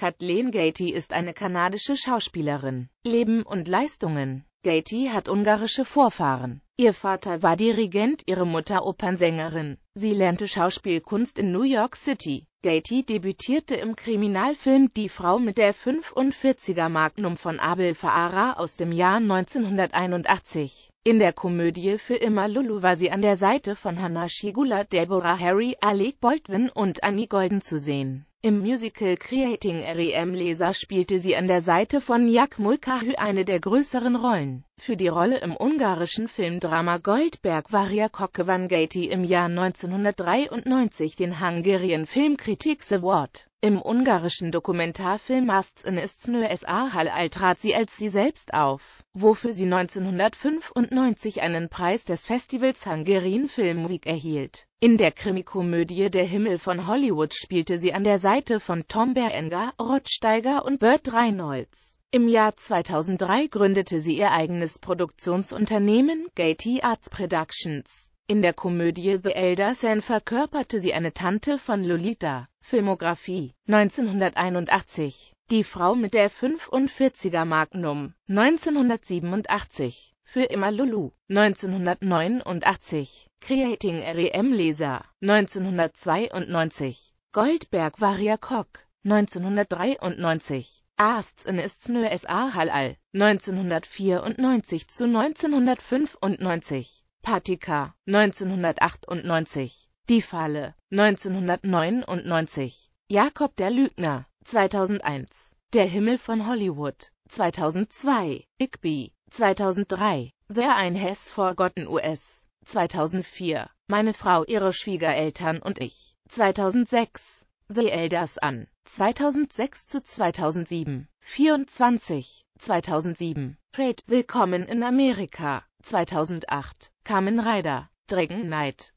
Kathleen Gaty ist eine kanadische Schauspielerin. Leben und Leistungen Gaty hat ungarische Vorfahren. Ihr Vater war Dirigent, ihre Mutter Opernsängerin. Sie lernte Schauspielkunst in New York City. Gaty debütierte im Kriminalfilm Die Frau mit der 45er Magnum von Abel Faara aus dem Jahr 1981. In der Komödie Für immer Lulu war sie an der Seite von Hannah Shigula, Deborah Harry, Alec Baldwin und Annie Golden zu sehen. Im Musical Creating R.E.M. Leser spielte sie an der Seite von Jak Mulcahy eine der größeren Rollen. Für die Rolle im ungarischen Filmdrama Goldberg war Riakok Vangetti im Jahr 1993 den Hungarian Film Critics Award. Im ungarischen Dokumentarfilm Masts in Istnö Hal trat sie als sie selbst auf, wofür sie 1995 einen Preis des Festivals Hungarian Film Week erhielt in der Krimikomödie Der Himmel von Hollywood spielte sie an der Seite von Tom Berenger, Rod Steiger und Burt Reynolds. Im Jahr 2003 gründete sie ihr eigenes Produktionsunternehmen Gaiety Arts Productions. In der Komödie The Elder Sen verkörperte sie eine Tante von Lolita. Filmografie 1981 Die Frau mit der 45er Magnum 1987 für immer Lulu, 1989, Creating REM Leser, 1992, Goldberg Varia Koch, 1993, Arsts in Istnö S.A. Halal, 1994 zu 1995, Patika, 1998, Die Falle, 1999, Jakob der Lügner, 2001, Der Himmel von Hollywood, 2002, Igby, 2003, Wer ein Hess vor Gott US, 2004, Meine Frau, ihre Schwiegereltern und ich, 2006, The Elders an, 2006 zu 2007, 24, 2007, Trade, Willkommen in Amerika, 2008, Carmen Ryder, Dragon Knight,